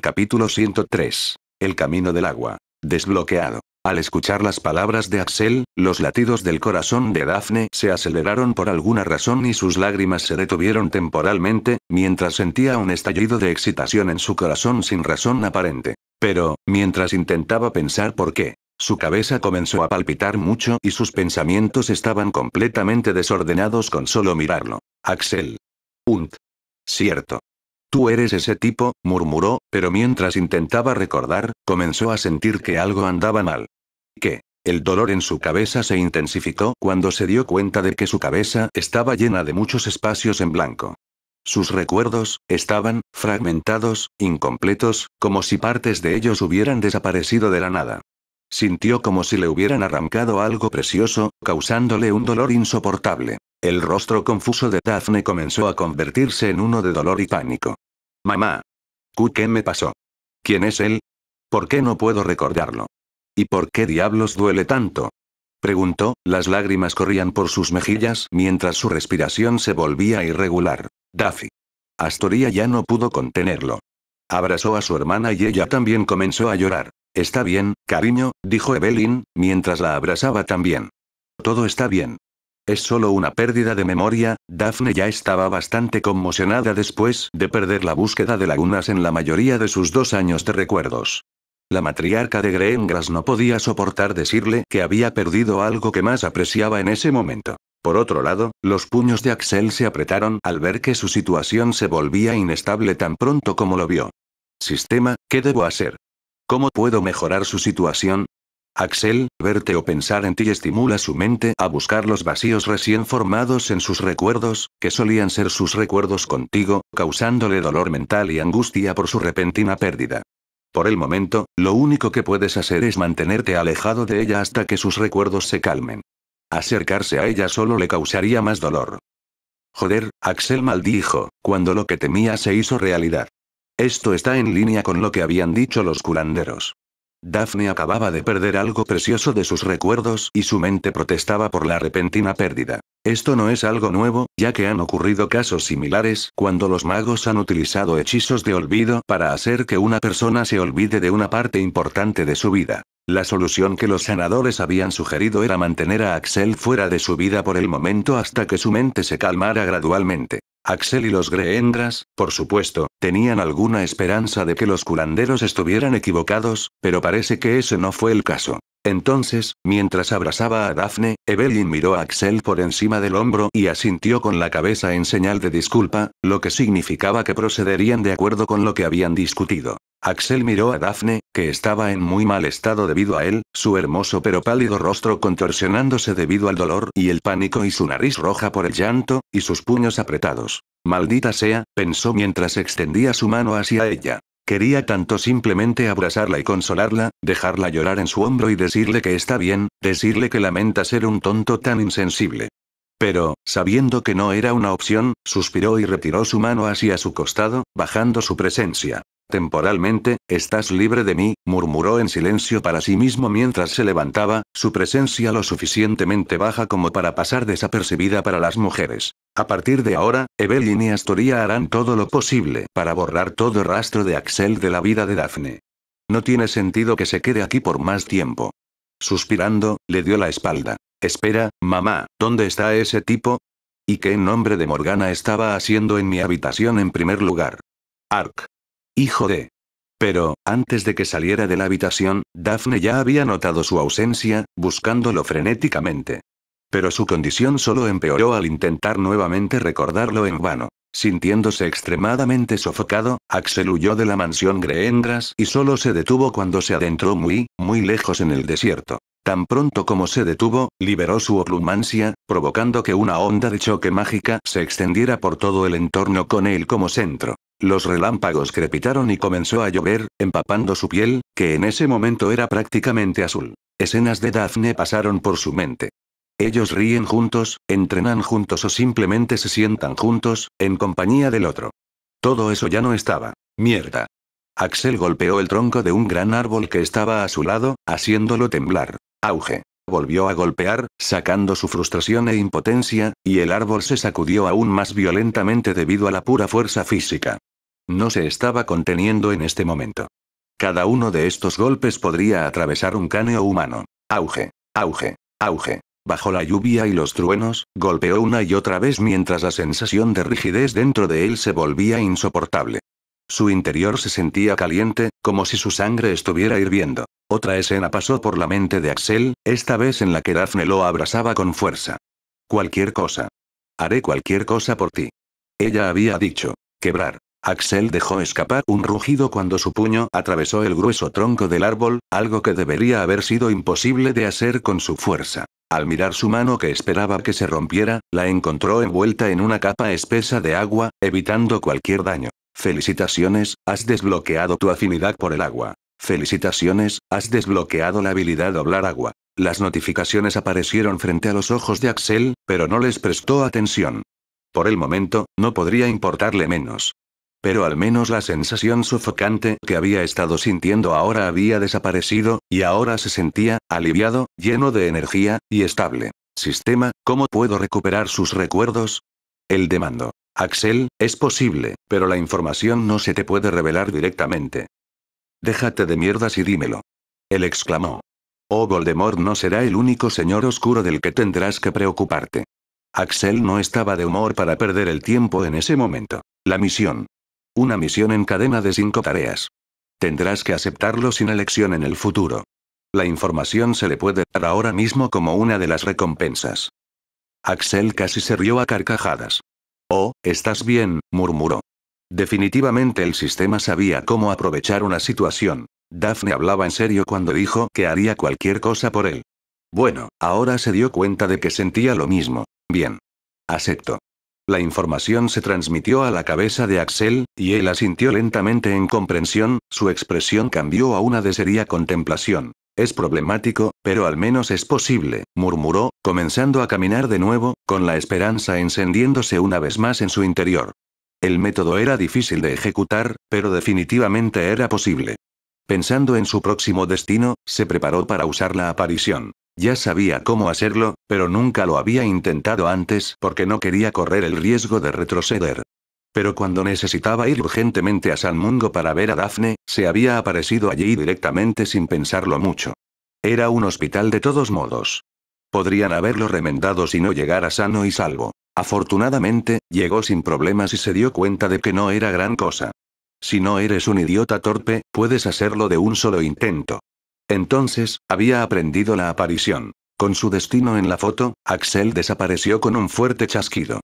Capítulo 103. El camino del agua. Desbloqueado. Al escuchar las palabras de Axel, los latidos del corazón de Daphne se aceleraron por alguna razón y sus lágrimas se detuvieron temporalmente, mientras sentía un estallido de excitación en su corazón sin razón aparente. Pero, mientras intentaba pensar por qué, su cabeza comenzó a palpitar mucho y sus pensamientos estaban completamente desordenados con solo mirarlo. Axel. Unt. Cierto. Tú eres ese tipo, murmuró, pero mientras intentaba recordar, comenzó a sentir que algo andaba mal. ¿Qué? El dolor en su cabeza se intensificó cuando se dio cuenta de que su cabeza estaba llena de muchos espacios en blanco. Sus recuerdos, estaban, fragmentados, incompletos, como si partes de ellos hubieran desaparecido de la nada. Sintió como si le hubieran arrancado algo precioso, causándole un dolor insoportable. El rostro confuso de Daphne comenzó a convertirse en uno de dolor y pánico. Mamá. ¿Qué me pasó? ¿Quién es él? ¿Por qué no puedo recordarlo? ¿Y por qué diablos duele tanto? Preguntó, las lágrimas corrían por sus mejillas mientras su respiración se volvía irregular. Daffy. Astoria ya no pudo contenerlo. Abrazó a su hermana y ella también comenzó a llorar. Está bien, cariño, dijo Evelyn, mientras la abrazaba también. Todo está bien. Es solo una pérdida de memoria, Daphne ya estaba bastante conmocionada después de perder la búsqueda de lagunas en la mayoría de sus dos años de recuerdos. La matriarca de Greengras no podía soportar decirle que había perdido algo que más apreciaba en ese momento. Por otro lado, los puños de Axel se apretaron al ver que su situación se volvía inestable tan pronto como lo vio. Sistema, ¿qué debo hacer? ¿Cómo puedo mejorar su situación? Axel, verte o pensar en ti estimula su mente a buscar los vacíos recién formados en sus recuerdos, que solían ser sus recuerdos contigo, causándole dolor mental y angustia por su repentina pérdida. Por el momento, lo único que puedes hacer es mantenerte alejado de ella hasta que sus recuerdos se calmen. Acercarse a ella solo le causaría más dolor. Joder, Axel maldijo, cuando lo que temía se hizo realidad. Esto está en línea con lo que habían dicho los curanderos. Daphne acababa de perder algo precioso de sus recuerdos y su mente protestaba por la repentina pérdida. Esto no es algo nuevo, ya que han ocurrido casos similares cuando los magos han utilizado hechizos de olvido para hacer que una persona se olvide de una parte importante de su vida. La solución que los sanadores habían sugerido era mantener a Axel fuera de su vida por el momento hasta que su mente se calmara gradualmente. Axel y los Greendras, por supuesto, tenían alguna esperanza de que los curanderos estuvieran equivocados, pero parece que ese no fue el caso. Entonces, mientras abrazaba a Daphne, Evelyn miró a Axel por encima del hombro y asintió con la cabeza en señal de disculpa, lo que significaba que procederían de acuerdo con lo que habían discutido. Axel miró a Daphne, que estaba en muy mal estado debido a él, su hermoso pero pálido rostro contorsionándose debido al dolor y el pánico y su nariz roja por el llanto, y sus puños apretados. Maldita sea, pensó mientras extendía su mano hacia ella. Quería tanto simplemente abrazarla y consolarla, dejarla llorar en su hombro y decirle que está bien, decirle que lamenta ser un tonto tan insensible. Pero, sabiendo que no era una opción, suspiró y retiró su mano hacia su costado, bajando su presencia. Temporalmente, estás libre de mí, murmuró en silencio para sí mismo mientras se levantaba, su presencia lo suficientemente baja como para pasar desapercibida para las mujeres. A partir de ahora, Evelyn y Astoria harán todo lo posible para borrar todo rastro de Axel de la vida de Daphne. No tiene sentido que se quede aquí por más tiempo. Suspirando, le dio la espalda. Espera, mamá, ¿dónde está ese tipo? ¿Y qué nombre de Morgana estaba haciendo en mi habitación en primer lugar? Ark. Hijo de... Pero, antes de que saliera de la habitación, Daphne ya había notado su ausencia, buscándolo frenéticamente. Pero su condición solo empeoró al intentar nuevamente recordarlo en vano. Sintiéndose extremadamente sofocado, Axel huyó de la mansión Greendras y solo se detuvo cuando se adentró muy, muy lejos en el desierto. Tan pronto como se detuvo, liberó su oclumancia, provocando que una onda de choque mágica se extendiera por todo el entorno con él como centro. Los relámpagos crepitaron y comenzó a llover, empapando su piel, que en ese momento era prácticamente azul. Escenas de Daphne pasaron por su mente. Ellos ríen juntos, entrenan juntos o simplemente se sientan juntos, en compañía del otro. Todo eso ya no estaba. Mierda. Axel golpeó el tronco de un gran árbol que estaba a su lado, haciéndolo temblar. Auge. Volvió a golpear, sacando su frustración e impotencia, y el árbol se sacudió aún más violentamente debido a la pura fuerza física. No se estaba conteniendo en este momento. Cada uno de estos golpes podría atravesar un cáneo humano. Auge, auge, auge. Bajo la lluvia y los truenos, golpeó una y otra vez mientras la sensación de rigidez dentro de él se volvía insoportable. Su interior se sentía caliente, como si su sangre estuviera hirviendo. Otra escena pasó por la mente de Axel, esta vez en la que Daphne lo abrazaba con fuerza. Cualquier cosa. Haré cualquier cosa por ti. Ella había dicho, quebrar, Axel dejó escapar un rugido cuando su puño atravesó el grueso tronco del árbol, algo que debería haber sido imposible de hacer con su fuerza. Al mirar su mano que esperaba que se rompiera, la encontró envuelta en una capa espesa de agua, evitando cualquier daño. Felicitaciones, has desbloqueado tu afinidad por el agua. Felicitaciones, has desbloqueado la habilidad de doblar agua. Las notificaciones aparecieron frente a los ojos de Axel, pero no les prestó atención. Por el momento, no podría importarle menos pero al menos la sensación sofocante que había estado sintiendo ahora había desaparecido, y ahora se sentía, aliviado, lleno de energía, y estable. Sistema, ¿cómo puedo recuperar sus recuerdos? El demandó. Axel, es posible, pero la información no se te puede revelar directamente. Déjate de mierdas y dímelo. Él exclamó. Oh Voldemort no será el único señor oscuro del que tendrás que preocuparte. Axel no estaba de humor para perder el tiempo en ese momento. La misión, una misión en cadena de cinco tareas. Tendrás que aceptarlo sin elección en el futuro. La información se le puede dar ahora mismo como una de las recompensas. Axel casi se rió a carcajadas. Oh, estás bien, murmuró. Definitivamente el sistema sabía cómo aprovechar una situación. Daphne hablaba en serio cuando dijo que haría cualquier cosa por él. Bueno, ahora se dio cuenta de que sentía lo mismo. Bien. Acepto. La información se transmitió a la cabeza de Axel, y él asintió lentamente en comprensión, su expresión cambió a una de seria contemplación. Es problemático, pero al menos es posible, murmuró, comenzando a caminar de nuevo, con la esperanza encendiéndose una vez más en su interior. El método era difícil de ejecutar, pero definitivamente era posible. Pensando en su próximo destino, se preparó para usar la aparición. Ya sabía cómo hacerlo, pero nunca lo había intentado antes porque no quería correr el riesgo de retroceder. Pero cuando necesitaba ir urgentemente a San Mungo para ver a Daphne, se había aparecido allí directamente sin pensarlo mucho. Era un hospital de todos modos. Podrían haberlo remendado si no llegara sano y salvo. Afortunadamente, llegó sin problemas y se dio cuenta de que no era gran cosa. Si no eres un idiota torpe, puedes hacerlo de un solo intento. Entonces, había aprendido la aparición. Con su destino en la foto, Axel desapareció con un fuerte chasquido.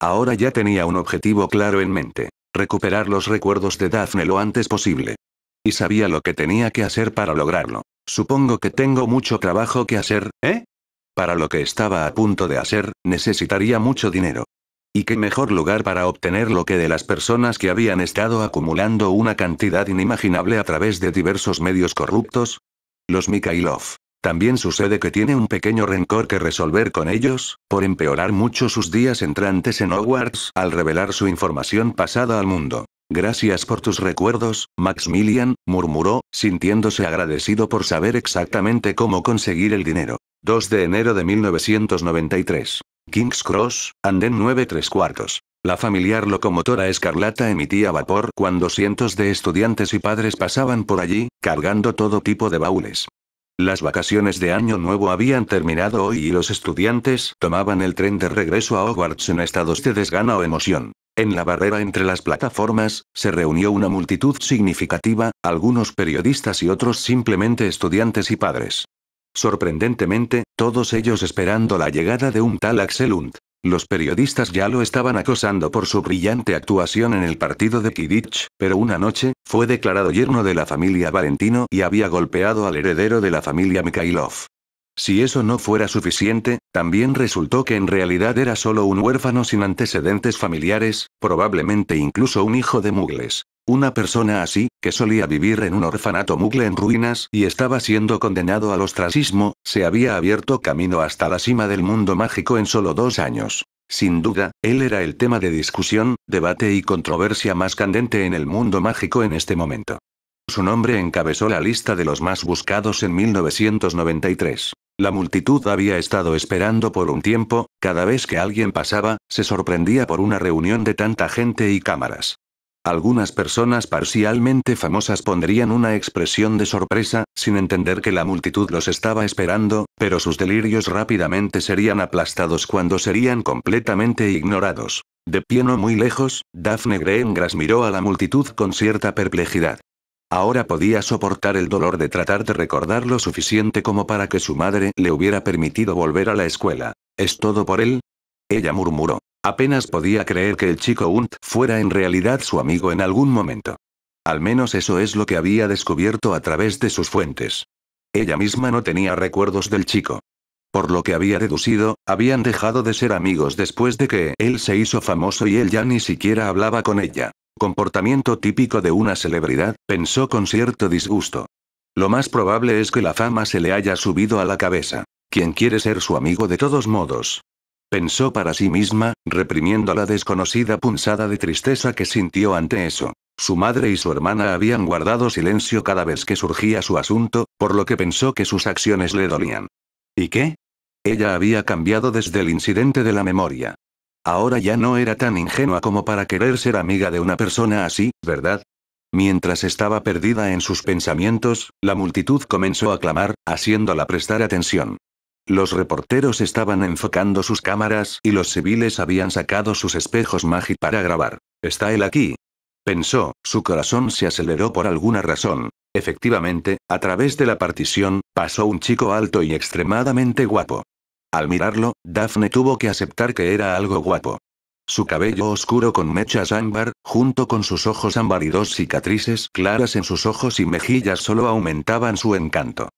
Ahora ya tenía un objetivo claro en mente. Recuperar los recuerdos de Daphne lo antes posible. Y sabía lo que tenía que hacer para lograrlo. Supongo que tengo mucho trabajo que hacer, ¿eh? Para lo que estaba a punto de hacer, necesitaría mucho dinero. Y qué mejor lugar para obtenerlo que de las personas que habían estado acumulando una cantidad inimaginable a través de diversos medios corruptos, los Mikhailov. También sucede que tiene un pequeño rencor que resolver con ellos, por empeorar mucho sus días entrantes en Hogwarts al revelar su información pasada al mundo. Gracias por tus recuerdos, Maximilian, murmuró, sintiéndose agradecido por saber exactamente cómo conseguir el dinero. 2 de enero de 1993. King's Cross, Andén 9 3 cuartos. La familiar locomotora escarlata emitía vapor cuando cientos de estudiantes y padres pasaban por allí, cargando todo tipo de baúles. Las vacaciones de Año Nuevo habían terminado hoy y los estudiantes tomaban el tren de regreso a Hogwarts en estados de desgana o emoción. En la barrera entre las plataformas, se reunió una multitud significativa, algunos periodistas y otros simplemente estudiantes y padres. Sorprendentemente, todos ellos esperando la llegada de un tal Axelund. Los periodistas ya lo estaban acosando por su brillante actuación en el partido de Kiditch, pero una noche, fue declarado yerno de la familia Valentino y había golpeado al heredero de la familia Mikhailov. Si eso no fuera suficiente, también resultó que en realidad era solo un huérfano sin antecedentes familiares, probablemente incluso un hijo de mugles. Una persona así, que solía vivir en un orfanato mugle en ruinas y estaba siendo condenado al ostracismo, se había abierto camino hasta la cima del mundo mágico en solo dos años. Sin duda, él era el tema de discusión, debate y controversia más candente en el mundo mágico en este momento. Su nombre encabezó la lista de los más buscados en 1993. La multitud había estado esperando por un tiempo, cada vez que alguien pasaba, se sorprendía por una reunión de tanta gente y cámaras. Algunas personas parcialmente famosas pondrían una expresión de sorpresa, sin entender que la multitud los estaba esperando, pero sus delirios rápidamente serían aplastados cuando serían completamente ignorados. De pie no muy lejos, Daphne Greengras miró a la multitud con cierta perplejidad. Ahora podía soportar el dolor de tratar de recordar lo suficiente como para que su madre le hubiera permitido volver a la escuela. ¿Es todo por él? Ella murmuró. Apenas podía creer que el chico Hunt fuera en realidad su amigo en algún momento. Al menos eso es lo que había descubierto a través de sus fuentes. Ella misma no tenía recuerdos del chico. Por lo que había deducido, habían dejado de ser amigos después de que él se hizo famoso y él ya ni siquiera hablaba con ella. Comportamiento típico de una celebridad, pensó con cierto disgusto. Lo más probable es que la fama se le haya subido a la cabeza. Quien quiere ser su amigo de todos modos? pensó para sí misma, reprimiendo la desconocida punzada de tristeza que sintió ante eso. Su madre y su hermana habían guardado silencio cada vez que surgía su asunto, por lo que pensó que sus acciones le dolían. ¿Y qué? Ella había cambiado desde el incidente de la memoria. Ahora ya no era tan ingenua como para querer ser amiga de una persona así, ¿verdad? Mientras estaba perdida en sus pensamientos, la multitud comenzó a clamar, haciéndola prestar atención. Los reporteros estaban enfocando sus cámaras y los civiles habían sacado sus espejos mágicos para grabar. ¿Está él aquí? Pensó, su corazón se aceleró por alguna razón. Efectivamente, a través de la partición, pasó un chico alto y extremadamente guapo. Al mirarlo, Daphne tuvo que aceptar que era algo guapo. Su cabello oscuro con mechas ámbar, junto con sus ojos ámbar y dos cicatrices claras en sus ojos y mejillas solo aumentaban su encanto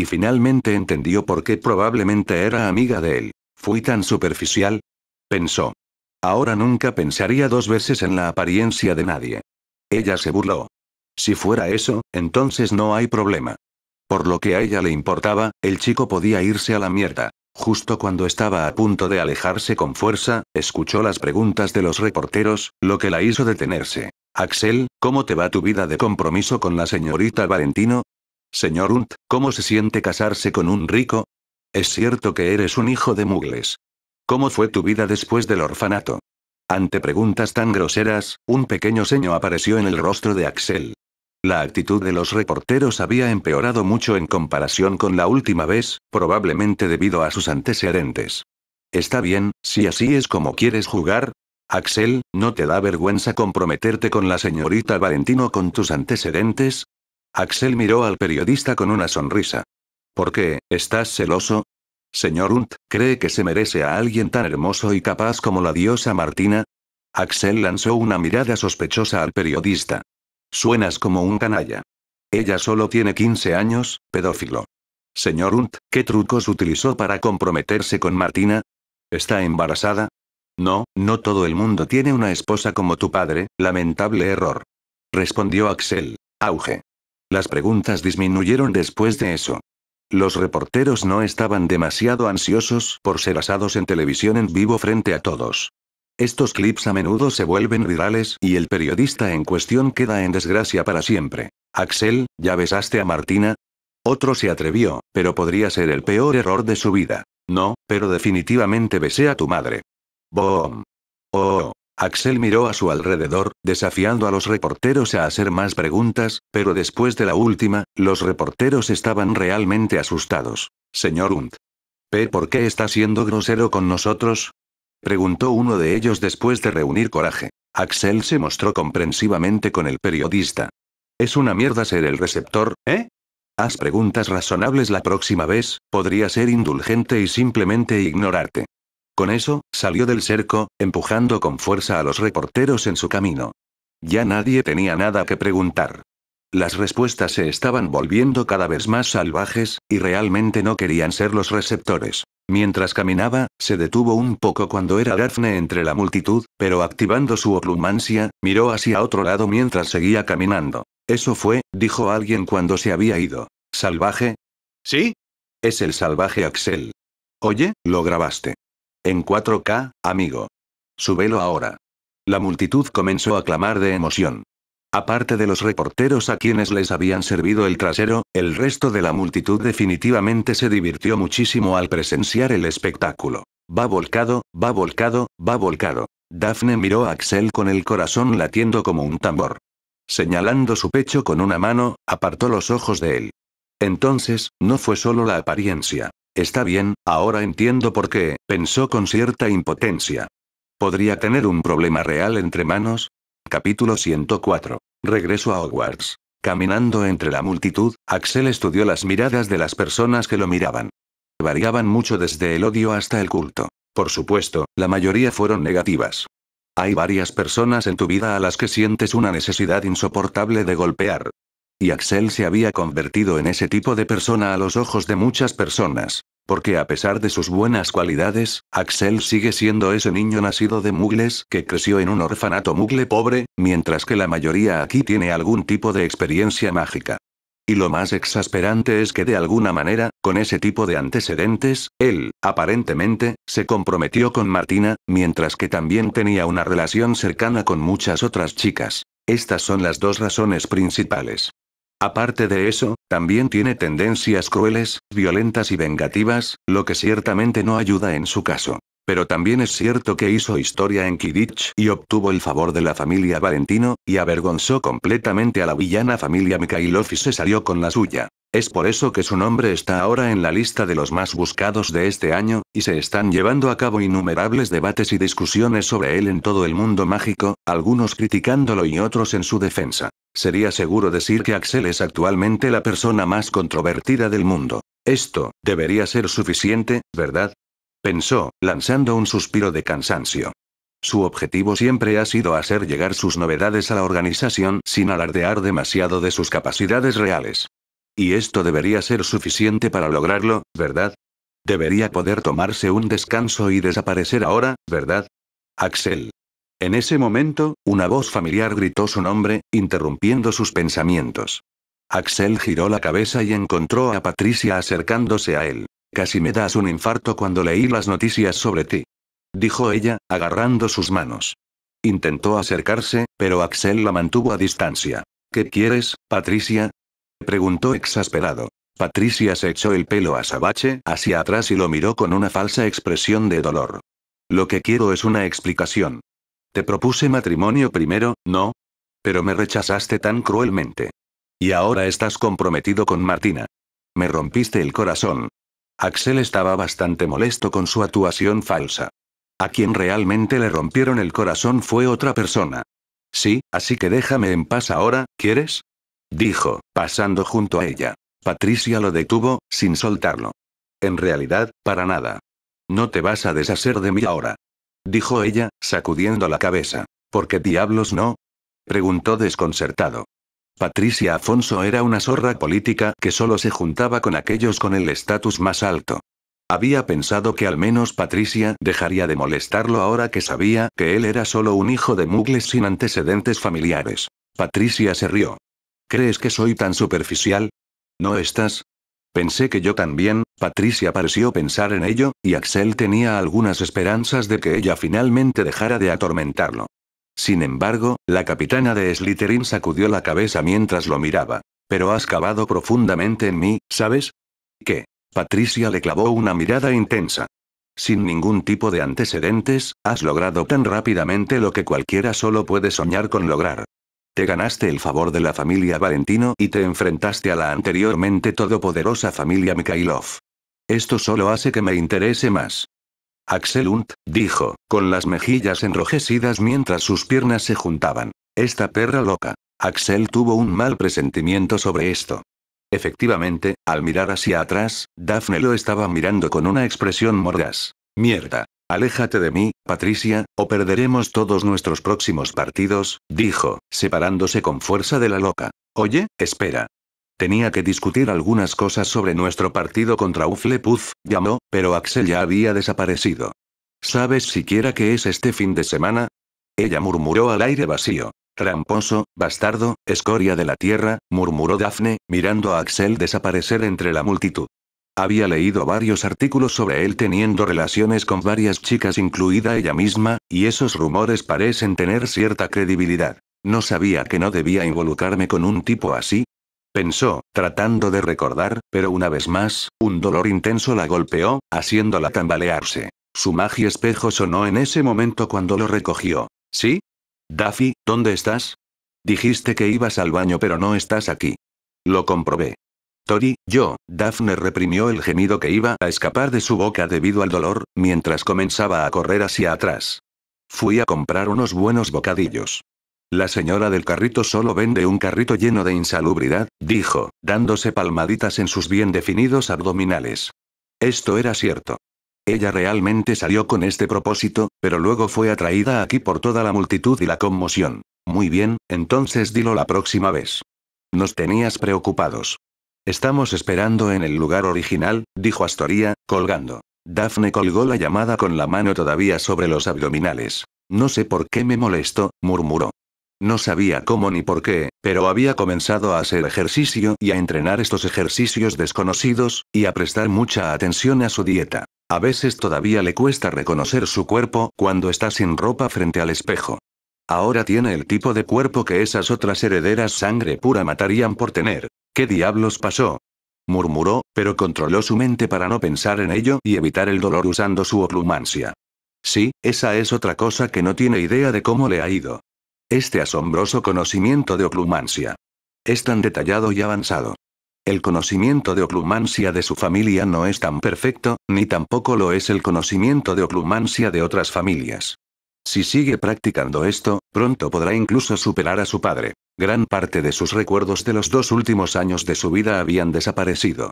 y finalmente entendió por qué probablemente era amiga de él. Fui tan superficial, pensó. Ahora nunca pensaría dos veces en la apariencia de nadie. Ella se burló. Si fuera eso, entonces no hay problema. Por lo que a ella le importaba, el chico podía irse a la mierda. Justo cuando estaba a punto de alejarse con fuerza, escuchó las preguntas de los reporteros, lo que la hizo detenerse. Axel, ¿cómo te va tu vida de compromiso con la señorita Valentino? Señor Hunt, ¿Cómo se siente casarse con un rico? Es cierto que eres un hijo de mugles. ¿Cómo fue tu vida después del orfanato? Ante preguntas tan groseras, un pequeño ceño apareció en el rostro de Axel. La actitud de los reporteros había empeorado mucho en comparación con la última vez, probablemente debido a sus antecedentes. Está bien, si así es como quieres jugar. Axel, ¿no te da vergüenza comprometerte con la señorita Valentino con tus antecedentes? Axel miró al periodista con una sonrisa. ¿Por qué? ¿Estás celoso? Señor Hunt, ¿cree que se merece a alguien tan hermoso y capaz como la diosa Martina? Axel lanzó una mirada sospechosa al periodista. Suenas como un canalla. Ella solo tiene 15 años, pedófilo. Señor Hunt, ¿qué trucos utilizó para comprometerse con Martina? ¿Está embarazada? No, no todo el mundo tiene una esposa como tu padre, lamentable error. Respondió Axel. Auge. Las preguntas disminuyeron después de eso. Los reporteros no estaban demasiado ansiosos por ser asados en televisión en vivo frente a todos. Estos clips a menudo se vuelven virales y el periodista en cuestión queda en desgracia para siempre. Axel, ¿ya besaste a Martina? Otro se atrevió, pero podría ser el peor error de su vida. No, pero definitivamente besé a tu madre. Boom. Oh. Axel miró a su alrededor, desafiando a los reporteros a hacer más preguntas, pero después de la última, los reporteros estaban realmente asustados. Señor Hunt. por qué está siendo grosero con nosotros? Preguntó uno de ellos después de reunir coraje. Axel se mostró comprensivamente con el periodista. Es una mierda ser el receptor, ¿eh? Haz preguntas razonables la próxima vez, podría ser indulgente y simplemente ignorarte. Con eso, salió del cerco, empujando con fuerza a los reporteros en su camino. Ya nadie tenía nada que preguntar. Las respuestas se estaban volviendo cada vez más salvajes, y realmente no querían ser los receptores. Mientras caminaba, se detuvo un poco cuando era Daphne entre la multitud, pero activando su oplumancia, miró hacia otro lado mientras seguía caminando. Eso fue, dijo alguien cuando se había ido. ¿Salvaje? ¿Sí? Es el salvaje Axel. Oye, lo grabaste. En 4K, amigo. Súbelo ahora. La multitud comenzó a clamar de emoción. Aparte de los reporteros a quienes les habían servido el trasero, el resto de la multitud definitivamente se divirtió muchísimo al presenciar el espectáculo. Va volcado, va volcado, va volcado. Daphne miró a Axel con el corazón latiendo como un tambor. Señalando su pecho con una mano, apartó los ojos de él. Entonces, no fue solo la apariencia. Está bien, ahora entiendo por qué, pensó con cierta impotencia. Podría tener un problema real entre manos. Capítulo 104. Regreso a Hogwarts. Caminando entre la multitud, Axel estudió las miradas de las personas que lo miraban. Variaban mucho desde el odio hasta el culto. Por supuesto, la mayoría fueron negativas. Hay varias personas en tu vida a las que sientes una necesidad insoportable de golpear. Y Axel se había convertido en ese tipo de persona a los ojos de muchas personas. Porque a pesar de sus buenas cualidades, Axel sigue siendo ese niño nacido de mugles que creció en un orfanato mugle pobre, mientras que la mayoría aquí tiene algún tipo de experiencia mágica. Y lo más exasperante es que de alguna manera, con ese tipo de antecedentes, él, aparentemente, se comprometió con Martina, mientras que también tenía una relación cercana con muchas otras chicas. Estas son las dos razones principales. Aparte de eso, también tiene tendencias crueles, violentas y vengativas, lo que ciertamente no ayuda en su caso pero también es cierto que hizo historia en Kidditch y obtuvo el favor de la familia Valentino, y avergonzó completamente a la villana familia Mikhailov y se salió con la suya. Es por eso que su nombre está ahora en la lista de los más buscados de este año, y se están llevando a cabo innumerables debates y discusiones sobre él en todo el mundo mágico, algunos criticándolo y otros en su defensa. Sería seguro decir que Axel es actualmente la persona más controvertida del mundo. Esto, debería ser suficiente, ¿verdad? pensó, lanzando un suspiro de cansancio. Su objetivo siempre ha sido hacer llegar sus novedades a la organización sin alardear demasiado de sus capacidades reales. Y esto debería ser suficiente para lograrlo, ¿verdad? Debería poder tomarse un descanso y desaparecer ahora, ¿verdad? Axel. En ese momento, una voz familiar gritó su nombre, interrumpiendo sus pensamientos. Axel giró la cabeza y encontró a Patricia acercándose a él. Casi me das un infarto cuando leí las noticias sobre ti. Dijo ella, agarrando sus manos. Intentó acercarse, pero Axel la mantuvo a distancia. ¿Qué quieres, Patricia? Preguntó exasperado. Patricia se echó el pelo a Sabache hacia atrás y lo miró con una falsa expresión de dolor. Lo que quiero es una explicación. Te propuse matrimonio primero, ¿no? Pero me rechazaste tan cruelmente. Y ahora estás comprometido con Martina. Me rompiste el corazón, Axel estaba bastante molesto con su actuación falsa. A quien realmente le rompieron el corazón fue otra persona. Sí, así que déjame en paz ahora, ¿quieres? Dijo, pasando junto a ella. Patricia lo detuvo, sin soltarlo. En realidad, para nada. No te vas a deshacer de mí ahora. Dijo ella, sacudiendo la cabeza. ¿Por qué diablos no? Preguntó desconcertado. Patricia Afonso era una zorra política que solo se juntaba con aquellos con el estatus más alto. Había pensado que al menos Patricia dejaría de molestarlo ahora que sabía que él era solo un hijo de mugles sin antecedentes familiares. Patricia se rió. ¿Crees que soy tan superficial? ¿No estás? Pensé que yo también, Patricia pareció pensar en ello, y Axel tenía algunas esperanzas de que ella finalmente dejara de atormentarlo. Sin embargo, la capitana de Slytherin sacudió la cabeza mientras lo miraba. Pero has cavado profundamente en mí, ¿sabes? ¿Qué? Patricia le clavó una mirada intensa. Sin ningún tipo de antecedentes, has logrado tan rápidamente lo que cualquiera solo puede soñar con lograr. Te ganaste el favor de la familia Valentino y te enfrentaste a la anteriormente todopoderosa familia Mikhailov. Esto solo hace que me interese más. Hunt, dijo, con las mejillas enrojecidas mientras sus piernas se juntaban. Esta perra loca. Axel tuvo un mal presentimiento sobre esto. Efectivamente, al mirar hacia atrás, Daphne lo estaba mirando con una expresión mordaz. Mierda. Aléjate de mí, Patricia, o perderemos todos nuestros próximos partidos, dijo, separándose con fuerza de la loca. Oye, espera, Tenía que discutir algunas cosas sobre nuestro partido contra Uflepuff, llamó, pero Axel ya había desaparecido. ¿Sabes siquiera qué es este fin de semana? Ella murmuró al aire vacío. Ramposo, bastardo, escoria de la tierra, murmuró Daphne, mirando a Axel desaparecer entre la multitud. Había leído varios artículos sobre él teniendo relaciones con varias chicas, incluida ella misma, y esos rumores parecen tener cierta credibilidad. No sabía que no debía involucrarme con un tipo así, pensó, tratando de recordar, pero una vez más, un dolor intenso la golpeó, haciéndola tambalearse. Su magia espejo sonó en ese momento cuando lo recogió. ¿Sí? Daffy, ¿dónde estás? Dijiste que ibas al baño pero no estás aquí. Lo comprobé. Tori, yo, Daphne reprimió el gemido que iba a escapar de su boca debido al dolor, mientras comenzaba a correr hacia atrás. Fui a comprar unos buenos bocadillos. La señora del carrito solo vende un carrito lleno de insalubridad, dijo, dándose palmaditas en sus bien definidos abdominales. Esto era cierto. Ella realmente salió con este propósito, pero luego fue atraída aquí por toda la multitud y la conmoción. Muy bien, entonces dilo la próxima vez. Nos tenías preocupados. Estamos esperando en el lugar original, dijo Astoria, colgando. Daphne colgó la llamada con la mano todavía sobre los abdominales. No sé por qué me molesto, murmuró. No sabía cómo ni por qué, pero había comenzado a hacer ejercicio y a entrenar estos ejercicios desconocidos, y a prestar mucha atención a su dieta. A veces todavía le cuesta reconocer su cuerpo cuando está sin ropa frente al espejo. Ahora tiene el tipo de cuerpo que esas otras herederas sangre pura matarían por tener. ¿Qué diablos pasó? murmuró, pero controló su mente para no pensar en ello y evitar el dolor usando su oplumancia. Sí, esa es otra cosa que no tiene idea de cómo le ha ido este asombroso conocimiento de oclumancia. Es tan detallado y avanzado. El conocimiento de oclumancia de su familia no es tan perfecto, ni tampoco lo es el conocimiento de oclumancia de otras familias. Si sigue practicando esto, pronto podrá incluso superar a su padre. Gran parte de sus recuerdos de los dos últimos años de su vida habían desaparecido.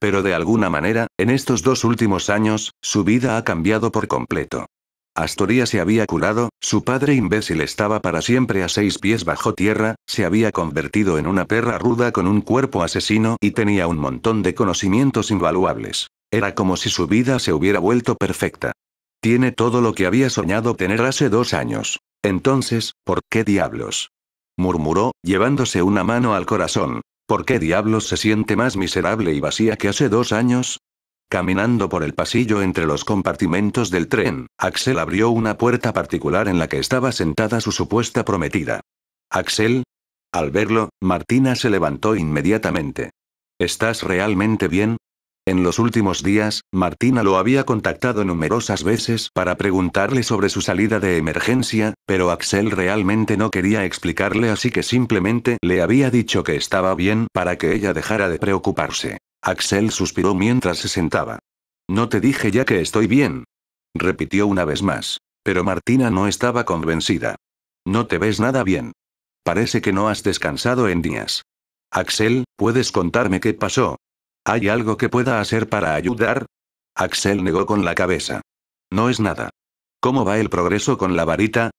Pero de alguna manera, en estos dos últimos años, su vida ha cambiado por completo. Astoria se había curado, su padre imbécil estaba para siempre a seis pies bajo tierra, se había convertido en una perra ruda con un cuerpo asesino y tenía un montón de conocimientos invaluables. Era como si su vida se hubiera vuelto perfecta. Tiene todo lo que había soñado tener hace dos años. Entonces, ¿por qué diablos? murmuró, llevándose una mano al corazón. ¿Por qué diablos se siente más miserable y vacía que hace dos años? Caminando por el pasillo entre los compartimentos del tren, Axel abrió una puerta particular en la que estaba sentada su supuesta prometida. Axel. Al verlo, Martina se levantó inmediatamente. ¿Estás realmente bien? En los últimos días, Martina lo había contactado numerosas veces para preguntarle sobre su salida de emergencia, pero Axel realmente no quería explicarle así que simplemente le había dicho que estaba bien para que ella dejara de preocuparse. Axel suspiró mientras se sentaba. No te dije ya que estoy bien. Repitió una vez más. Pero Martina no estaba convencida. No te ves nada bien. Parece que no has descansado en días. Axel, ¿puedes contarme qué pasó? ¿Hay algo que pueda hacer para ayudar? Axel negó con la cabeza. No es nada. ¿Cómo va el progreso con la varita?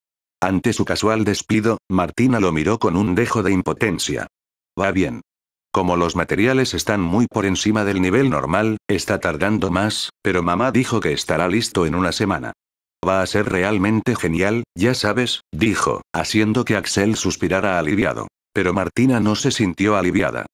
Ante su casual despido, Martina lo miró con un dejo de impotencia. Va bien. Como los materiales están muy por encima del nivel normal, está tardando más, pero mamá dijo que estará listo en una semana. Va a ser realmente genial, ya sabes, dijo, haciendo que Axel suspirara aliviado. Pero Martina no se sintió aliviada.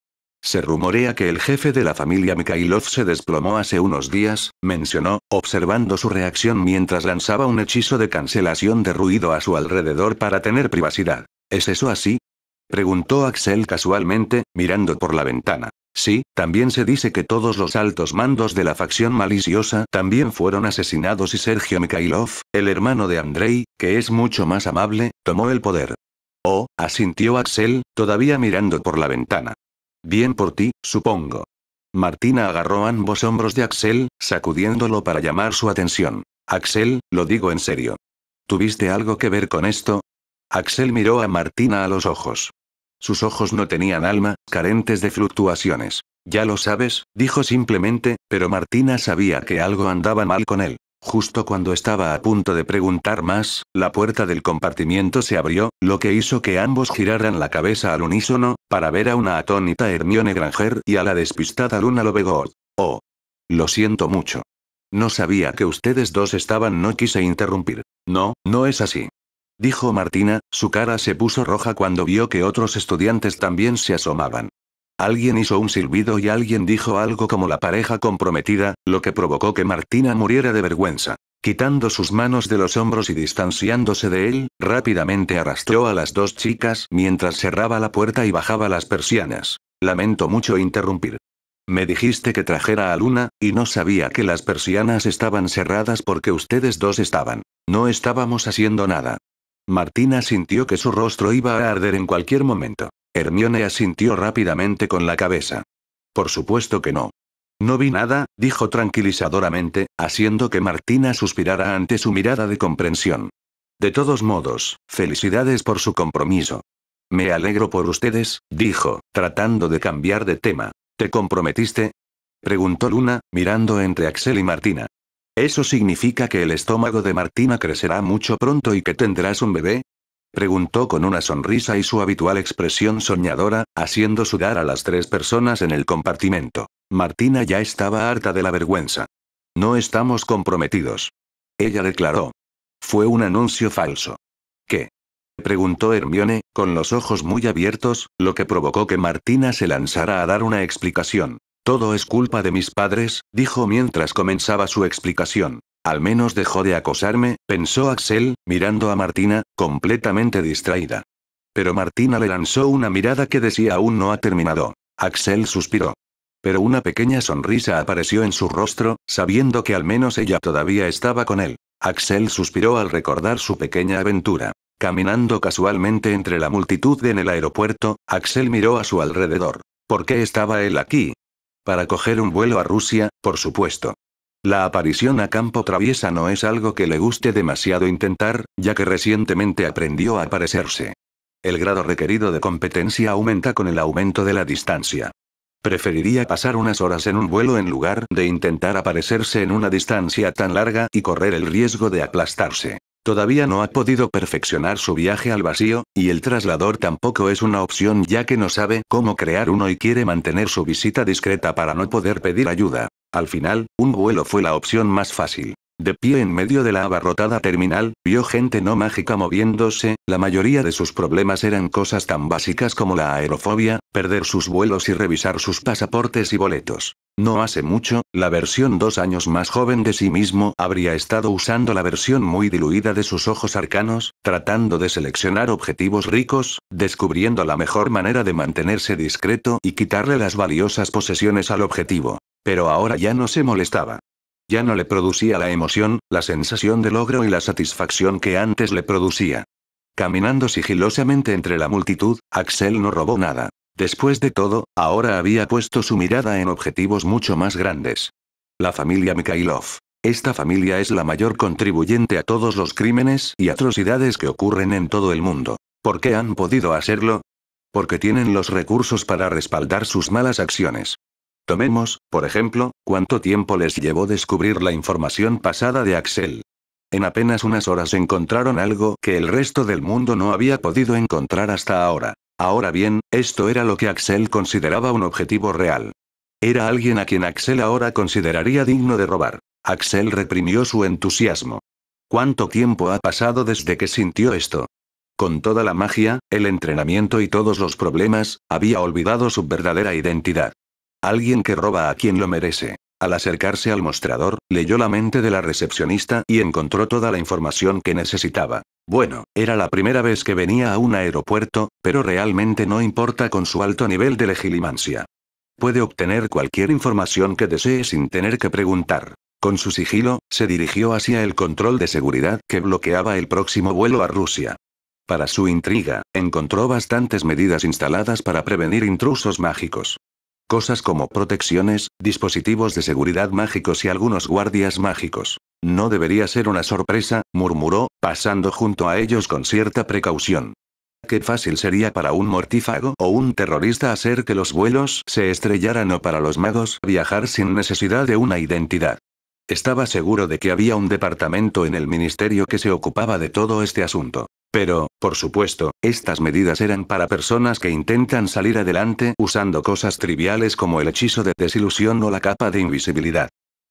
Se rumorea que el jefe de la familia Mikhailov se desplomó hace unos días, mencionó, observando su reacción mientras lanzaba un hechizo de cancelación de ruido a su alrededor para tener privacidad. ¿Es eso así? Preguntó Axel casualmente, mirando por la ventana. Sí, también se dice que todos los altos mandos de la facción maliciosa también fueron asesinados y Sergio Mikhailov, el hermano de Andrei, que es mucho más amable, tomó el poder. Oh, asintió Axel, todavía mirando por la ventana. Bien por ti, supongo. Martina agarró ambos hombros de Axel, sacudiéndolo para llamar su atención. Axel, lo digo en serio. ¿Tuviste algo que ver con esto? Axel miró a Martina a los ojos. Sus ojos no tenían alma, carentes de fluctuaciones. Ya lo sabes, dijo simplemente, pero Martina sabía que algo andaba mal con él. Justo cuando estaba a punto de preguntar más, la puerta del compartimiento se abrió, lo que hizo que ambos giraran la cabeza al unísono, para ver a una atónita Hermione Granger y a la despistada Luna Lovegood. Oh. Lo siento mucho. No sabía que ustedes dos estaban, no quise interrumpir. No, no es así dijo Martina, su cara se puso roja cuando vio que otros estudiantes también se asomaban. Alguien hizo un silbido y alguien dijo algo como la pareja comprometida, lo que provocó que Martina muriera de vergüenza. Quitando sus manos de los hombros y distanciándose de él, rápidamente arrastró a las dos chicas mientras cerraba la puerta y bajaba las persianas. Lamento mucho interrumpir. Me dijiste que trajera a Luna, y no sabía que las persianas estaban cerradas porque ustedes dos estaban. No estábamos haciendo nada. Martina sintió que su rostro iba a arder en cualquier momento. Hermione asintió rápidamente con la cabeza. Por supuesto que no. No vi nada, dijo tranquilizadoramente, haciendo que Martina suspirara ante su mirada de comprensión. De todos modos, felicidades por su compromiso. Me alegro por ustedes, dijo, tratando de cambiar de tema. ¿Te comprometiste? preguntó Luna, mirando entre Axel y Martina. ¿Eso significa que el estómago de Martina crecerá mucho pronto y que tendrás un bebé? Preguntó con una sonrisa y su habitual expresión soñadora, haciendo sudar a las tres personas en el compartimento. Martina ya estaba harta de la vergüenza. No estamos comprometidos. Ella declaró. Fue un anuncio falso. ¿Qué? preguntó Hermione, con los ojos muy abiertos, lo que provocó que Martina se lanzara a dar una explicación. Todo es culpa de mis padres, dijo mientras comenzaba su explicación. Al menos dejó de acosarme, pensó Axel, mirando a Martina, completamente distraída. Pero Martina le lanzó una mirada que decía aún no ha terminado. Axel suspiró. Pero una pequeña sonrisa apareció en su rostro, sabiendo que al menos ella todavía estaba con él. Axel suspiró al recordar su pequeña aventura. Caminando casualmente entre la multitud en el aeropuerto, Axel miró a su alrededor. ¿Por qué estaba él aquí? Para coger un vuelo a Rusia, por supuesto. La aparición a campo traviesa no es algo que le guste demasiado intentar, ya que recientemente aprendió a aparecerse. El grado requerido de competencia aumenta con el aumento de la distancia. Preferiría pasar unas horas en un vuelo en lugar de intentar aparecerse en una distancia tan larga y correr el riesgo de aplastarse. Todavía no ha podido perfeccionar su viaje al vacío, y el traslador tampoco es una opción ya que no sabe cómo crear uno y quiere mantener su visita discreta para no poder pedir ayuda. Al final, un vuelo fue la opción más fácil. De pie en medio de la abarrotada terminal, vio gente no mágica moviéndose, la mayoría de sus problemas eran cosas tan básicas como la aerofobia, perder sus vuelos y revisar sus pasaportes y boletos. No hace mucho, la versión dos años más joven de sí mismo habría estado usando la versión muy diluida de sus ojos arcanos, tratando de seleccionar objetivos ricos, descubriendo la mejor manera de mantenerse discreto y quitarle las valiosas posesiones al objetivo. Pero ahora ya no se molestaba. Ya no le producía la emoción, la sensación de logro y la satisfacción que antes le producía. Caminando sigilosamente entre la multitud, Axel no robó nada. Después de todo, ahora había puesto su mirada en objetivos mucho más grandes. La familia Mikhailov. Esta familia es la mayor contribuyente a todos los crímenes y atrocidades que ocurren en todo el mundo. ¿Por qué han podido hacerlo? Porque tienen los recursos para respaldar sus malas acciones. Tomemos, por ejemplo, cuánto tiempo les llevó descubrir la información pasada de Axel. En apenas unas horas encontraron algo que el resto del mundo no había podido encontrar hasta ahora. Ahora bien, esto era lo que Axel consideraba un objetivo real. Era alguien a quien Axel ahora consideraría digno de robar. Axel reprimió su entusiasmo. ¿Cuánto tiempo ha pasado desde que sintió esto? Con toda la magia, el entrenamiento y todos los problemas, había olvidado su verdadera identidad. Alguien que roba a quien lo merece. Al acercarse al mostrador, leyó la mente de la recepcionista y encontró toda la información que necesitaba. Bueno, era la primera vez que venía a un aeropuerto, pero realmente no importa con su alto nivel de legilimancia. Puede obtener cualquier información que desee sin tener que preguntar. Con su sigilo, se dirigió hacia el control de seguridad que bloqueaba el próximo vuelo a Rusia. Para su intriga, encontró bastantes medidas instaladas para prevenir intrusos mágicos. Cosas como protecciones, dispositivos de seguridad mágicos y algunos guardias mágicos. No debería ser una sorpresa, murmuró, pasando junto a ellos con cierta precaución. Qué fácil sería para un mortífago o un terrorista hacer que los vuelos se estrellaran o para los magos viajar sin necesidad de una identidad. Estaba seguro de que había un departamento en el ministerio que se ocupaba de todo este asunto. Pero, por supuesto, estas medidas eran para personas que intentan salir adelante usando cosas triviales como el hechizo de desilusión o la capa de invisibilidad.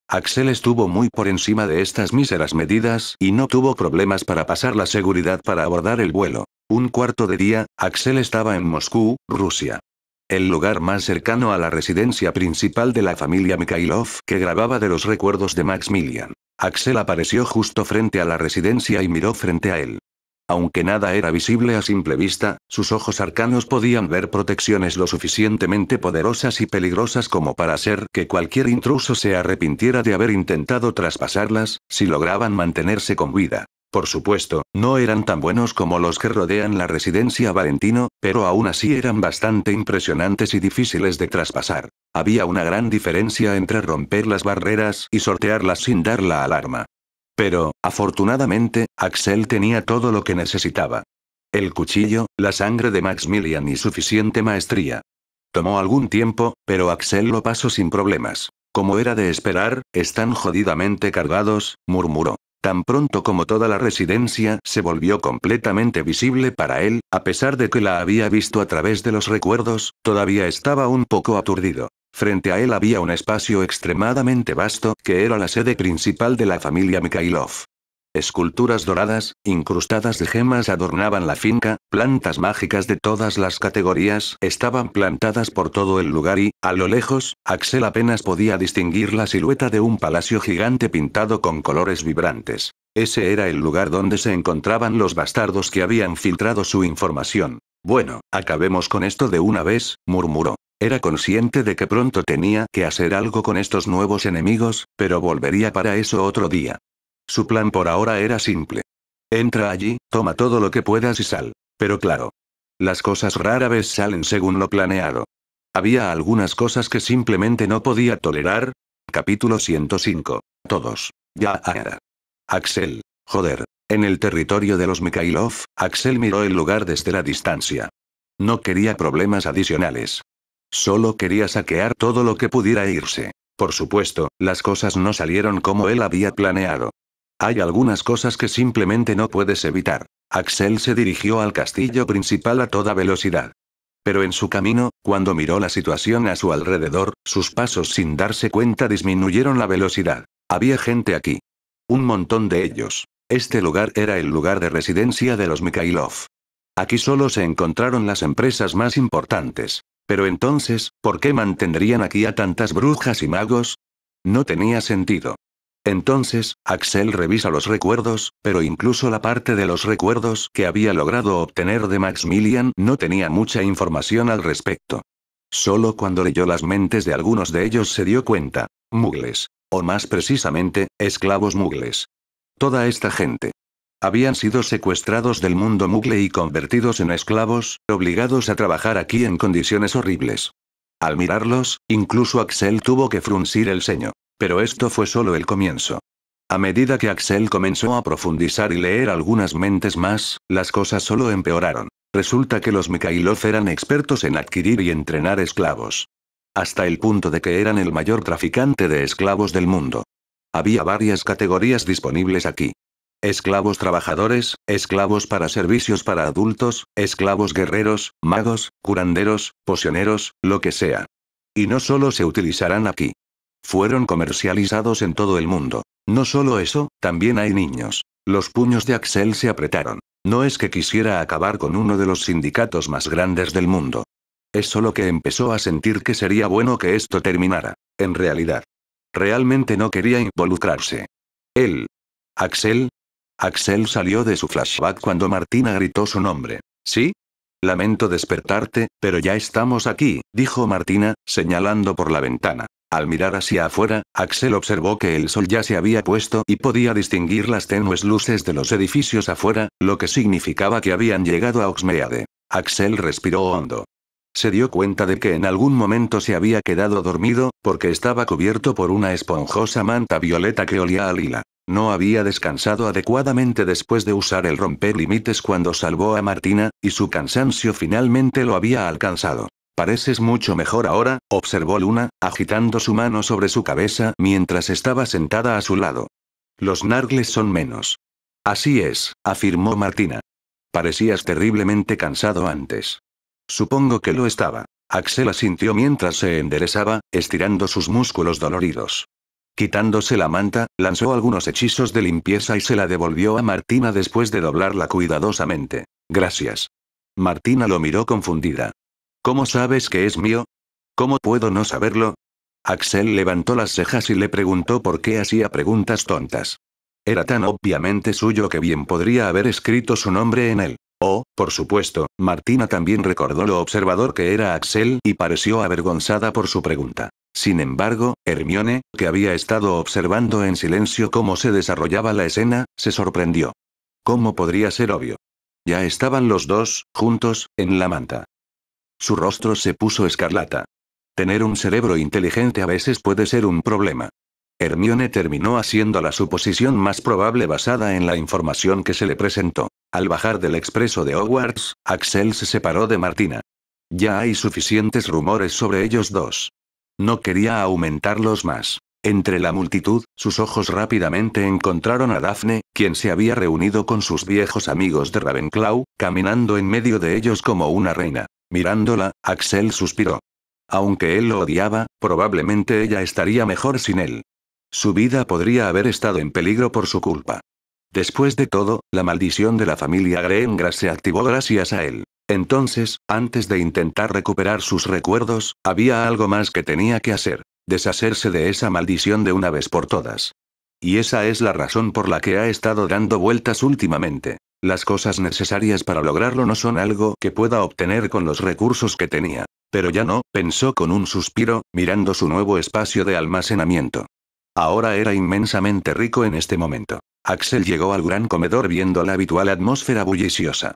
Axel estuvo muy por encima de estas míseras medidas y no tuvo problemas para pasar la seguridad para abordar el vuelo. Un cuarto de día, Axel estaba en Moscú, Rusia. El lugar más cercano a la residencia principal de la familia Mikhailov que grababa de los recuerdos de Maximilian. Axel apareció justo frente a la residencia y miró frente a él. Aunque nada era visible a simple vista, sus ojos arcanos podían ver protecciones lo suficientemente poderosas y peligrosas como para hacer que cualquier intruso se arrepintiera de haber intentado traspasarlas, si lograban mantenerse con vida. Por supuesto, no eran tan buenos como los que rodean la residencia Valentino, pero aún así eran bastante impresionantes y difíciles de traspasar. Había una gran diferencia entre romper las barreras y sortearlas sin dar la alarma. Pero, afortunadamente, Axel tenía todo lo que necesitaba. El cuchillo, la sangre de Maximilian y suficiente maestría. Tomó algún tiempo, pero Axel lo pasó sin problemas. Como era de esperar, están jodidamente cargados, murmuró. Tan pronto como toda la residencia se volvió completamente visible para él, a pesar de que la había visto a través de los recuerdos, todavía estaba un poco aturdido. Frente a él había un espacio extremadamente vasto, que era la sede principal de la familia Mikhailov. Esculturas doradas, incrustadas de gemas adornaban la finca, plantas mágicas de todas las categorías estaban plantadas por todo el lugar y, a lo lejos, Axel apenas podía distinguir la silueta de un palacio gigante pintado con colores vibrantes. Ese era el lugar donde se encontraban los bastardos que habían filtrado su información. Bueno, acabemos con esto de una vez, murmuró. Era consciente de que pronto tenía que hacer algo con estos nuevos enemigos, pero volvería para eso otro día. Su plan por ahora era simple. Entra allí, toma todo lo que puedas y sal. Pero claro. Las cosas rara vez salen según lo planeado. Había algunas cosas que simplemente no podía tolerar. Capítulo 105. Todos. Ya. Axel. Joder. En el territorio de los Mikhailov, Axel miró el lugar desde la distancia. No quería problemas adicionales. Solo quería saquear todo lo que pudiera irse. Por supuesto, las cosas no salieron como él había planeado. Hay algunas cosas que simplemente no puedes evitar. Axel se dirigió al castillo principal a toda velocidad. Pero en su camino, cuando miró la situación a su alrededor, sus pasos sin darse cuenta disminuyeron la velocidad. Había gente aquí. Un montón de ellos. Este lugar era el lugar de residencia de los Mikhailov. Aquí solo se encontraron las empresas más importantes. Pero entonces, ¿por qué mantendrían aquí a tantas brujas y magos? No tenía sentido. Entonces, Axel revisa los recuerdos, pero incluso la parte de los recuerdos que había logrado obtener de Maximilian no tenía mucha información al respecto. Solo cuando leyó las mentes de algunos de ellos se dio cuenta. Mugles. O más precisamente, esclavos mugles. Toda esta gente. Habían sido secuestrados del mundo mugle y convertidos en esclavos, obligados a trabajar aquí en condiciones horribles. Al mirarlos, incluso Axel tuvo que fruncir el ceño. Pero esto fue solo el comienzo. A medida que Axel comenzó a profundizar y leer algunas mentes más, las cosas solo empeoraron. Resulta que los Mikhailov eran expertos en adquirir y entrenar esclavos. Hasta el punto de que eran el mayor traficante de esclavos del mundo. Había varias categorías disponibles aquí. Esclavos trabajadores, esclavos para servicios para adultos, esclavos guerreros, magos, curanderos, pocioneros, lo que sea. Y no solo se utilizarán aquí. Fueron comercializados en todo el mundo. No solo eso, también hay niños. Los puños de Axel se apretaron. No es que quisiera acabar con uno de los sindicatos más grandes del mundo. Es solo que empezó a sentir que sería bueno que esto terminara. En realidad. Realmente no quería involucrarse. Él. Axel. Axel salió de su flashback cuando Martina gritó su nombre. ¿Sí? Lamento despertarte, pero ya estamos aquí, dijo Martina, señalando por la ventana. Al mirar hacia afuera, Axel observó que el sol ya se había puesto y podía distinguir las tenues luces de los edificios afuera, lo que significaba que habían llegado a Oxmeade. Axel respiró hondo. Se dio cuenta de que en algún momento se había quedado dormido, porque estaba cubierto por una esponjosa manta violeta que olía a lila. No había descansado adecuadamente después de usar el romper límites cuando salvó a Martina, y su cansancio finalmente lo había alcanzado. Pareces mucho mejor ahora, observó Luna, agitando su mano sobre su cabeza mientras estaba sentada a su lado. Los nargles son menos. Así es, afirmó Martina. Parecías terriblemente cansado antes. Supongo que lo estaba. Axel asintió mientras se enderezaba, estirando sus músculos doloridos. Quitándose la manta, lanzó algunos hechizos de limpieza y se la devolvió a Martina después de doblarla cuidadosamente. Gracias. Martina lo miró confundida. ¿Cómo sabes que es mío? ¿Cómo puedo no saberlo? Axel levantó las cejas y le preguntó por qué hacía preguntas tontas. Era tan obviamente suyo que bien podría haber escrito su nombre en él. Oh, por supuesto, Martina también recordó lo observador que era Axel y pareció avergonzada por su pregunta. Sin embargo, Hermione, que había estado observando en silencio cómo se desarrollaba la escena, se sorprendió. ¿Cómo podría ser obvio? Ya estaban los dos, juntos, en la manta. Su rostro se puso escarlata. Tener un cerebro inteligente a veces puede ser un problema. Hermione terminó haciendo la suposición más probable basada en la información que se le presentó. Al bajar del expreso de Hogwarts, Axel se separó de Martina. Ya hay suficientes rumores sobre ellos dos. No quería aumentarlos más. Entre la multitud, sus ojos rápidamente encontraron a Daphne, quien se había reunido con sus viejos amigos de Ravenclaw, caminando en medio de ellos como una reina. Mirándola, Axel suspiró. Aunque él lo odiaba, probablemente ella estaría mejor sin él. Su vida podría haber estado en peligro por su culpa. Después de todo, la maldición de la familia Greengrass se activó gracias a él. Entonces, antes de intentar recuperar sus recuerdos, había algo más que tenía que hacer. Deshacerse de esa maldición de una vez por todas. Y esa es la razón por la que ha estado dando vueltas últimamente. Las cosas necesarias para lograrlo no son algo que pueda obtener con los recursos que tenía. Pero ya no, pensó con un suspiro, mirando su nuevo espacio de almacenamiento. Ahora era inmensamente rico en este momento. Axel llegó al gran comedor viendo la habitual atmósfera bulliciosa.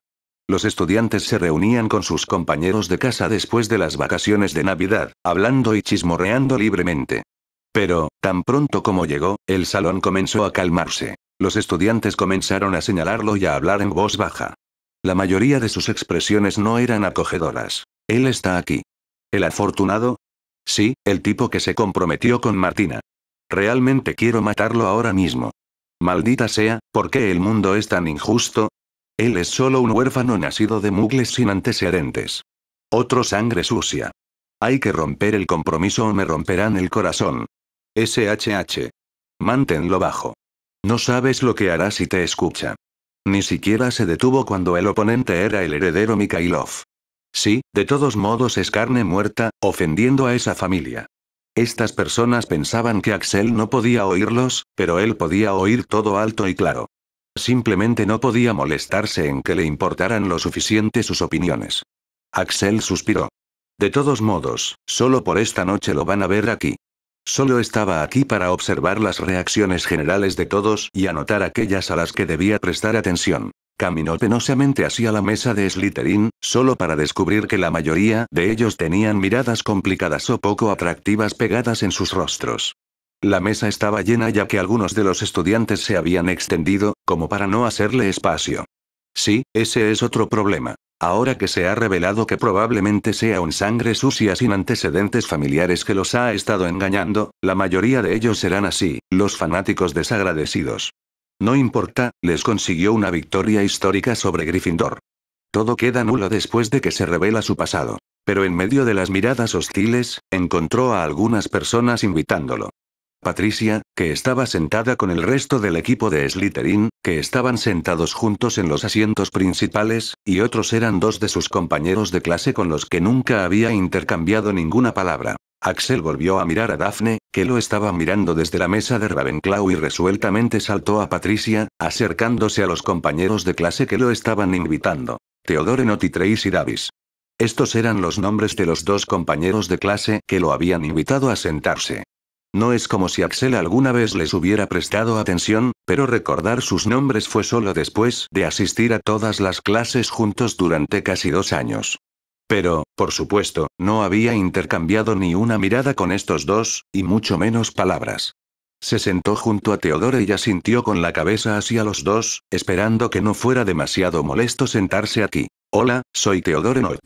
Los estudiantes se reunían con sus compañeros de casa después de las vacaciones de Navidad, hablando y chismorreando libremente. Pero, tan pronto como llegó, el salón comenzó a calmarse. Los estudiantes comenzaron a señalarlo y a hablar en voz baja. La mayoría de sus expresiones no eran acogedoras. Él está aquí. ¿El afortunado? Sí, el tipo que se comprometió con Martina. Realmente quiero matarlo ahora mismo. Maldita sea, ¿por qué el mundo es tan injusto? Él es solo un huérfano nacido de mugles sin antecedentes. Otro sangre sucia. Hay que romper el compromiso o me romperán el corazón. SHH. Manténlo bajo. No sabes lo que hará si te escucha. Ni siquiera se detuvo cuando el oponente era el heredero Mikhailov. Sí, de todos modos es carne muerta, ofendiendo a esa familia. Estas personas pensaban que Axel no podía oírlos, pero él podía oír todo alto y claro. Simplemente no podía molestarse en que le importaran lo suficiente sus opiniones. Axel suspiró. De todos modos, solo por esta noche lo van a ver aquí. Solo estaba aquí para observar las reacciones generales de todos y anotar aquellas a las que debía prestar atención. Caminó penosamente hacia la mesa de Slytherin, solo para descubrir que la mayoría de ellos tenían miradas complicadas o poco atractivas pegadas en sus rostros. La mesa estaba llena ya que algunos de los estudiantes se habían extendido, como para no hacerle espacio. Sí, ese es otro problema. Ahora que se ha revelado que probablemente sea un sangre sucia sin antecedentes familiares que los ha estado engañando, la mayoría de ellos serán así, los fanáticos desagradecidos. No importa, les consiguió una victoria histórica sobre Gryffindor. Todo queda nulo después de que se revela su pasado. Pero en medio de las miradas hostiles, encontró a algunas personas invitándolo. Patricia, que estaba sentada con el resto del equipo de Slytherin, que estaban sentados juntos en los asientos principales, y otros eran dos de sus compañeros de clase con los que nunca había intercambiado ninguna palabra. Axel volvió a mirar a Daphne, que lo estaba mirando desde la mesa de Ravenclaw y resueltamente saltó a Patricia, acercándose a los compañeros de clase que lo estaban invitando. Theodore Trace y Davis. Estos eran los nombres de los dos compañeros de clase que lo habían invitado a sentarse. No es como si Axel alguna vez les hubiera prestado atención, pero recordar sus nombres fue solo después de asistir a todas las clases juntos durante casi dos años. Pero, por supuesto, no había intercambiado ni una mirada con estos dos, y mucho menos palabras. Se sentó junto a Teodoro y asintió con la cabeza hacia los dos, esperando que no fuera demasiado molesto sentarse aquí. Hola, soy Teodoro Nott.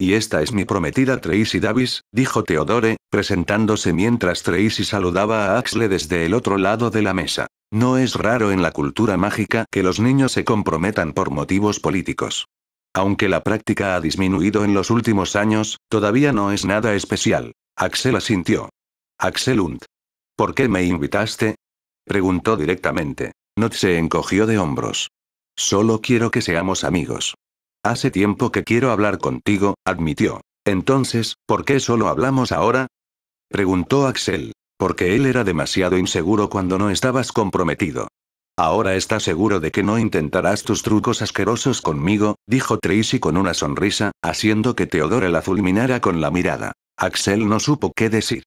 Y esta es mi prometida Tracy Davis, dijo Teodore, presentándose mientras Tracy saludaba a Axle desde el otro lado de la mesa. No es raro en la cultura mágica que los niños se comprometan por motivos políticos. Aunque la práctica ha disminuido en los últimos años, todavía no es nada especial. Axel asintió. Axelund. ¿Por qué me invitaste? preguntó directamente. Not se encogió de hombros. Solo quiero que seamos amigos. Hace tiempo que quiero hablar contigo, admitió. Entonces, ¿por qué solo hablamos ahora? Preguntó Axel. Porque él era demasiado inseguro cuando no estabas comprometido. Ahora está seguro de que no intentarás tus trucos asquerosos conmigo, dijo Tracy con una sonrisa, haciendo que Teodora la fulminara con la mirada. Axel no supo qué decir.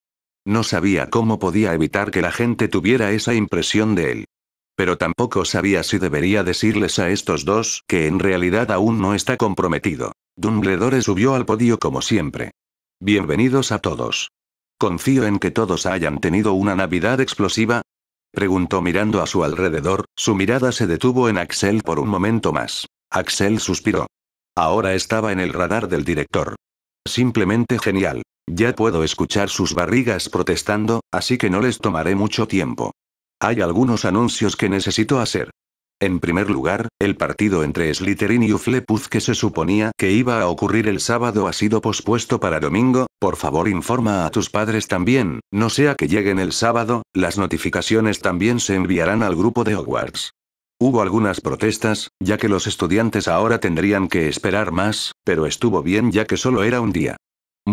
No sabía cómo podía evitar que la gente tuviera esa impresión de él pero tampoco sabía si debería decirles a estos dos que en realidad aún no está comprometido. Dumbledore subió al podio como siempre. Bienvenidos a todos. Confío en que todos hayan tenido una Navidad explosiva. Preguntó mirando a su alrededor, su mirada se detuvo en Axel por un momento más. Axel suspiró. Ahora estaba en el radar del director. Simplemente genial. Ya puedo escuchar sus barrigas protestando, así que no les tomaré mucho tiempo. Hay algunos anuncios que necesito hacer. En primer lugar, el partido entre Slytherin y Uflepuz que se suponía que iba a ocurrir el sábado ha sido pospuesto para domingo, por favor informa a tus padres también, no sea que lleguen el sábado, las notificaciones también se enviarán al grupo de Hogwarts. Hubo algunas protestas, ya que los estudiantes ahora tendrían que esperar más, pero estuvo bien ya que solo era un día.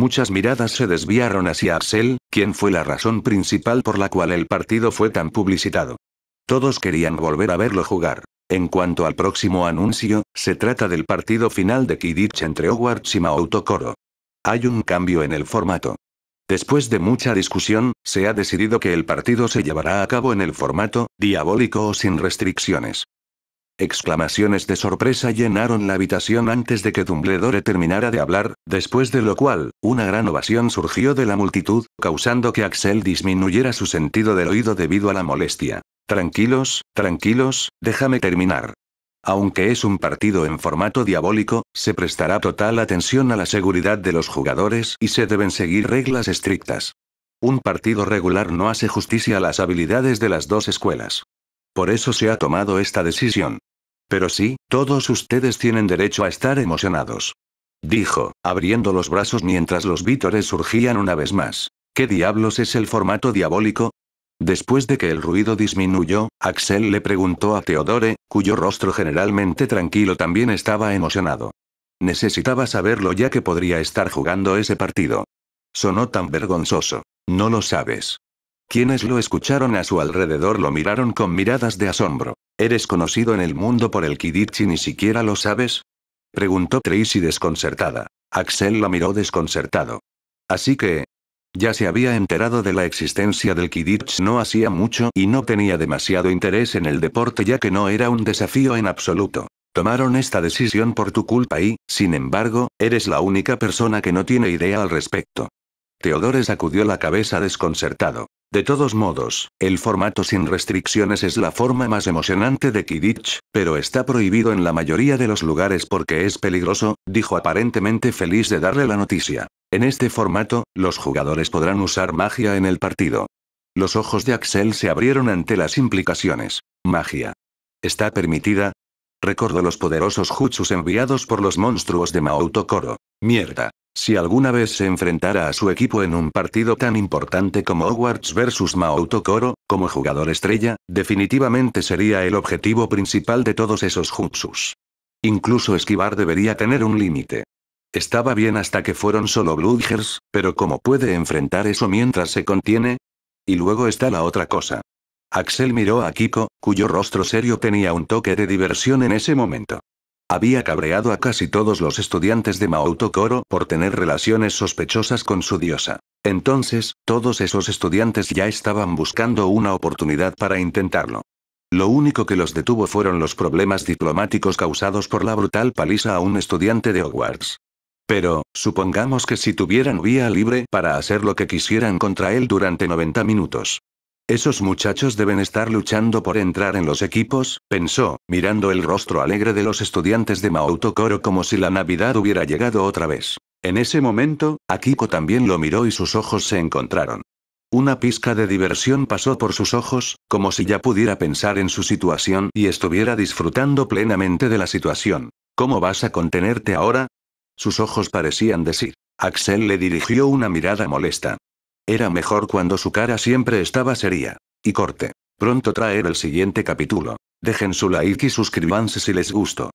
Muchas miradas se desviaron hacia Axel, quien fue la razón principal por la cual el partido fue tan publicitado. Todos querían volver a verlo jugar. En cuanto al próximo anuncio, se trata del partido final de Kidditch entre Hogwarts y Maoto Hay un cambio en el formato. Después de mucha discusión, se ha decidido que el partido se llevará a cabo en el formato, diabólico o sin restricciones. Exclamaciones de sorpresa llenaron la habitación antes de que Dumbledore terminara de hablar, después de lo cual, una gran ovación surgió de la multitud, causando que Axel disminuyera su sentido del oído debido a la molestia. Tranquilos, tranquilos, déjame terminar. Aunque es un partido en formato diabólico, se prestará total atención a la seguridad de los jugadores y se deben seguir reglas estrictas. Un partido regular no hace justicia a las habilidades de las dos escuelas. Por eso se ha tomado esta decisión. Pero sí, todos ustedes tienen derecho a estar emocionados. Dijo, abriendo los brazos mientras los vítores surgían una vez más. ¿Qué diablos es el formato diabólico? Después de que el ruido disminuyó, Axel le preguntó a Teodore, cuyo rostro generalmente tranquilo también estaba emocionado. Necesitaba saberlo ya que podría estar jugando ese partido. Sonó tan vergonzoso. No lo sabes. Quienes lo escucharon a su alrededor lo miraron con miradas de asombro. ¿Eres conocido en el mundo por el y ni siquiera lo sabes? Preguntó Tracy desconcertada. Axel la miró desconcertado. Así que... Ya se había enterado de la existencia del Kidditch no hacía mucho y no tenía demasiado interés en el deporte ya que no era un desafío en absoluto. Tomaron esta decisión por tu culpa y, sin embargo, eres la única persona que no tiene idea al respecto. teodores sacudió la cabeza desconcertado. De todos modos, el formato sin restricciones es la forma más emocionante de Kidditch, pero está prohibido en la mayoría de los lugares porque es peligroso, dijo aparentemente feliz de darle la noticia. En este formato, los jugadores podrán usar magia en el partido. Los ojos de Axel se abrieron ante las implicaciones. Magia. ¿Está permitida? Recordó los poderosos jutsus enviados por los monstruos de Koro. Mierda. Si alguna vez se enfrentara a su equipo en un partido tan importante como Hogwarts vs. Maoto como jugador estrella, definitivamente sería el objetivo principal de todos esos jutsus. Incluso esquivar debería tener un límite. Estaba bien hasta que fueron solo Bludgers, pero ¿cómo puede enfrentar eso mientras se contiene? Y luego está la otra cosa. Axel miró a Kiko, cuyo rostro serio tenía un toque de diversión en ese momento. Había cabreado a casi todos los estudiantes de Maoto por tener relaciones sospechosas con su diosa. Entonces, todos esos estudiantes ya estaban buscando una oportunidad para intentarlo. Lo único que los detuvo fueron los problemas diplomáticos causados por la brutal paliza a un estudiante de Hogwarts. Pero, supongamos que si tuvieran vía libre para hacer lo que quisieran contra él durante 90 minutos, esos muchachos deben estar luchando por entrar en los equipos, pensó, mirando el rostro alegre de los estudiantes de Maoto como si la Navidad hubiera llegado otra vez. En ese momento, Akiko también lo miró y sus ojos se encontraron. Una pizca de diversión pasó por sus ojos, como si ya pudiera pensar en su situación y estuviera disfrutando plenamente de la situación. ¿Cómo vas a contenerte ahora? Sus ojos parecían decir. Axel le dirigió una mirada molesta. Era mejor cuando su cara siempre estaba seria. Y corte. Pronto traer el siguiente capítulo. Dejen su like y suscríbanse si les gustó.